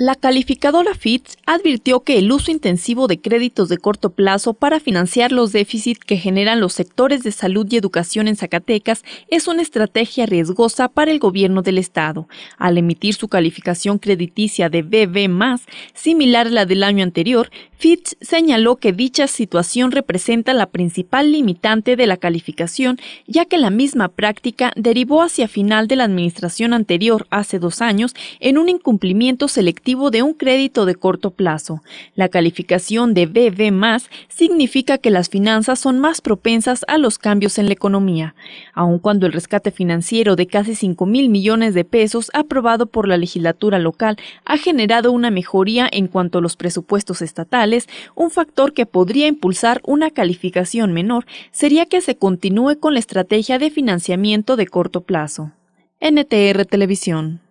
La calificadora Fitch advirtió que el uso intensivo de créditos de corto plazo para financiar los déficits que generan los sectores de salud y educación en Zacatecas es una estrategia riesgosa para el gobierno del Estado. Al emitir su calificación crediticia de BB, similar a la del año anterior, Fitch señaló que dicha situación representa la principal limitante de la calificación, ya que la misma práctica derivó hacia final de la administración anterior, hace dos años, en un incumplimiento selectivo de un crédito de corto plazo. La calificación de BB más significa que las finanzas son más propensas a los cambios en la economía. Aun cuando el rescate financiero de casi 5 mil millones de pesos aprobado por la legislatura local ha generado una mejoría en cuanto a los presupuestos estatales, un factor que podría impulsar una calificación menor sería que se continúe con la estrategia de financiamiento de corto plazo. NTR Televisión